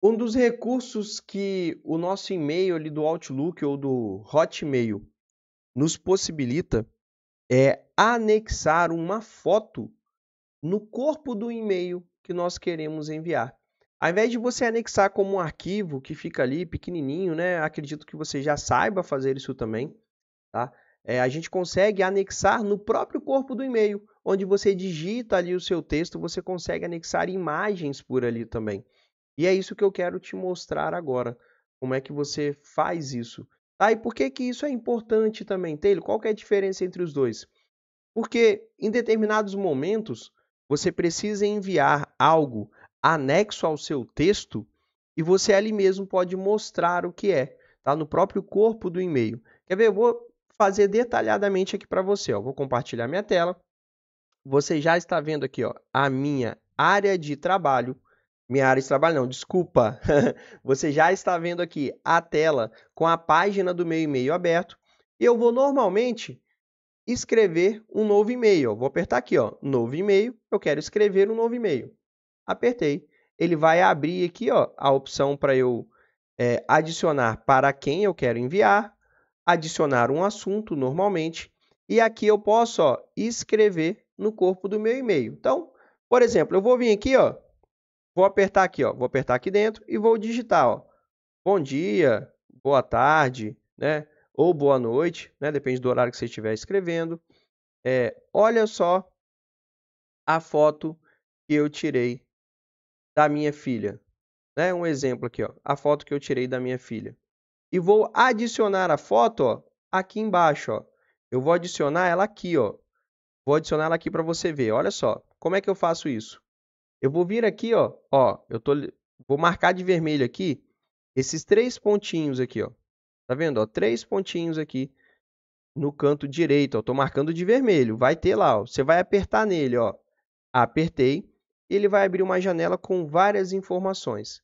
Um dos recursos que o nosso e-mail ali do Outlook ou do Hotmail nos possibilita é anexar uma foto no corpo do e-mail que nós queremos enviar. Ao invés de você anexar como um arquivo que fica ali pequenininho, né? Acredito que você já saiba fazer isso também, tá? É, a gente consegue anexar no próprio corpo do e-mail, onde você digita ali o seu texto, você consegue anexar imagens por ali também. E é isso que eu quero te mostrar agora. Como é que você faz isso? Tá? E por que, que isso é importante também, Taylor? Qual é a diferença entre os dois? Porque em determinados momentos você precisa enviar algo anexo ao seu texto e você ali mesmo pode mostrar o que é, tá? No próprio corpo do e-mail. Quer ver? Eu vou fazer detalhadamente aqui para você, ó. Vou compartilhar minha tela. Você já está vendo aqui, ó, a minha área de trabalho minha área de trabalho não, desculpa. Você já está vendo aqui a tela com a página do meu e-mail aberto. Eu vou normalmente escrever um novo e-mail. Vou apertar aqui, ó, novo e-mail. Eu quero escrever um novo e-mail. Apertei. Ele vai abrir aqui, ó, a opção para eu é, adicionar para quem eu quero enviar, adicionar um assunto normalmente. E aqui eu posso ó, escrever no corpo do meu e-mail. Então, por exemplo, eu vou vir aqui, ó, Vou apertar aqui, ó. Vou apertar aqui dentro e vou digitar, ó. Bom dia, boa tarde, né? Ou boa noite, né? Depende do horário que você estiver escrevendo. É, olha só a foto que eu tirei da minha filha. Né? Um exemplo aqui, ó. A foto que eu tirei da minha filha. E vou adicionar a foto, ó, aqui embaixo, ó. Eu vou adicionar ela aqui, ó. Vou adicionar ela aqui para você ver. Olha só, como é que eu faço isso? Eu vou vir aqui, ó, ó, eu tô, vou marcar de vermelho aqui esses três pontinhos aqui, ó. Tá vendo, ó, três pontinhos aqui no canto direito, ó, tô marcando de vermelho, vai ter lá, ó. Você vai apertar nele, ó. Apertei, ele vai abrir uma janela com várias informações.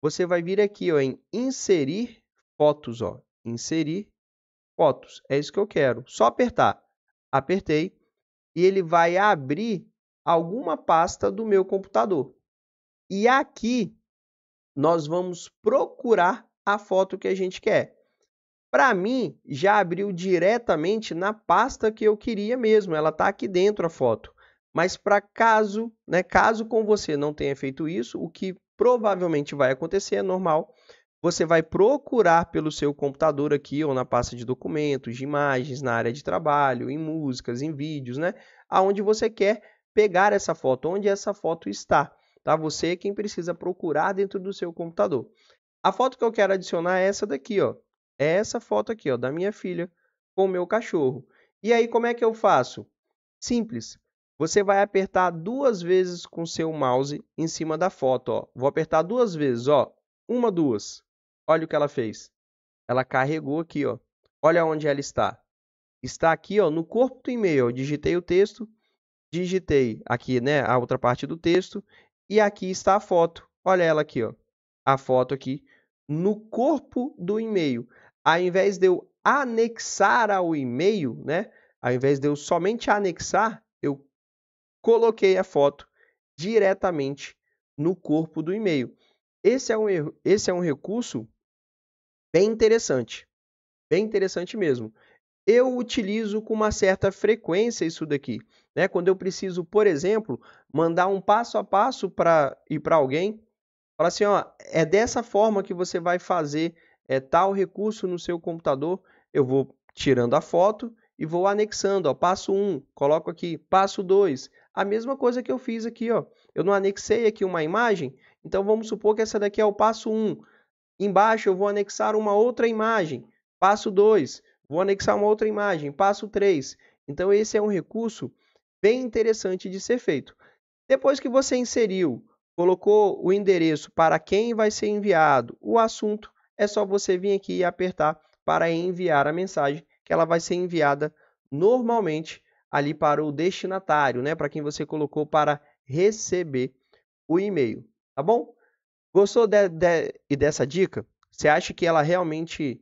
Você vai vir aqui, ó, em inserir fotos, ó. Inserir fotos. É isso que eu quero. Só apertar. Apertei e ele vai abrir alguma pasta do meu computador. E aqui nós vamos procurar a foto que a gente quer. Para mim, já abriu diretamente na pasta que eu queria mesmo, ela está aqui dentro a foto. Mas para caso, né, caso com você não tenha feito isso, o que provavelmente vai acontecer é normal. Você vai procurar pelo seu computador aqui ou na pasta de documentos, de imagens, na área de trabalho, em músicas, em vídeos, né, aonde você quer pegar essa foto, onde essa foto está. Tá? Você é quem precisa procurar dentro do seu computador. A foto que eu quero adicionar é essa daqui, ó. É essa foto aqui, ó, da minha filha com o meu cachorro. E aí, como é que eu faço? Simples. Você vai apertar duas vezes com seu mouse em cima da foto, ó. Vou apertar duas vezes, ó. Uma, duas. Olha o que ela fez. Ela carregou aqui, ó. Olha onde ela está. Está aqui, ó, no corpo do e-mail. Eu digitei o texto, digitei aqui, né, a outra parte do texto, e aqui está a foto. Olha ela aqui, ó. A foto aqui no corpo do e-mail. Ao invés de eu anexar ao e-mail, né? Ao invés de eu somente anexar, eu coloquei a foto diretamente no corpo do e-mail. Esse é um, esse é um recurso bem interessante. Bem interessante mesmo. Eu utilizo com uma certa frequência isso daqui. Né? Quando eu preciso, por exemplo, mandar um passo a passo para ir para alguém, fala assim, ó, é dessa forma que você vai fazer é, tal recurso no seu computador, eu vou tirando a foto e vou anexando, ó, passo 1, coloco aqui, passo 2. A mesma coisa que eu fiz aqui, ó. Eu não anexei aqui uma imagem, então vamos supor que essa daqui é o passo 1. Embaixo eu vou anexar uma outra imagem, passo 2. Vou anexar uma outra imagem, passo 3. Então esse é um recurso bem interessante de ser feito. Depois que você inseriu, colocou o endereço para quem vai ser enviado, o assunto, é só você vir aqui e apertar para enviar a mensagem, que ela vai ser enviada normalmente ali para o destinatário, né, para quem você colocou para receber o e-mail, tá bom? Gostou de, de, dessa dica? Você acha que ela realmente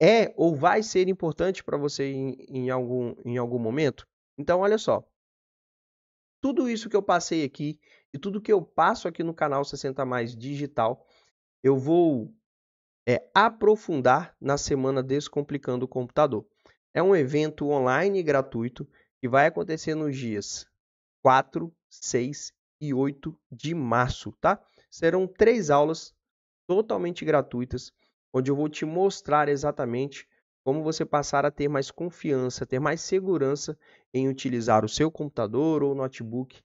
é ou vai ser importante para você em, em, algum, em algum momento? Então, olha só, tudo isso que eu passei aqui e tudo que eu passo aqui no canal 60 Mais Digital, eu vou é, aprofundar na semana Descomplicando o Computador. É um evento online gratuito que vai acontecer nos dias 4, 6 e 8 de março, tá? Serão três aulas totalmente gratuitas, onde eu vou te mostrar exatamente como você passar a ter mais confiança, ter mais segurança em utilizar o seu computador ou notebook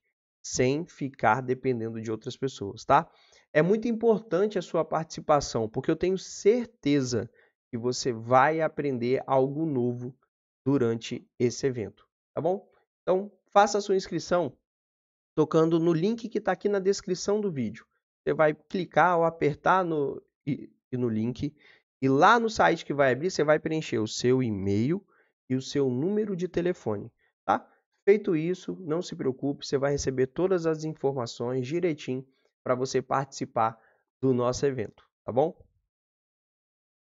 sem ficar dependendo de outras pessoas, tá? É muito importante a sua participação, porque eu tenho certeza que você vai aprender algo novo durante esse evento, tá bom? Então, faça a sua inscrição tocando no link que está aqui na descrição do vídeo. Você vai clicar ou apertar no, no link e lá no site que vai abrir, você vai preencher o seu e-mail e o seu número de telefone, tá? Feito isso, não se preocupe, você vai receber todas as informações direitinho para você participar do nosso evento, tá bom?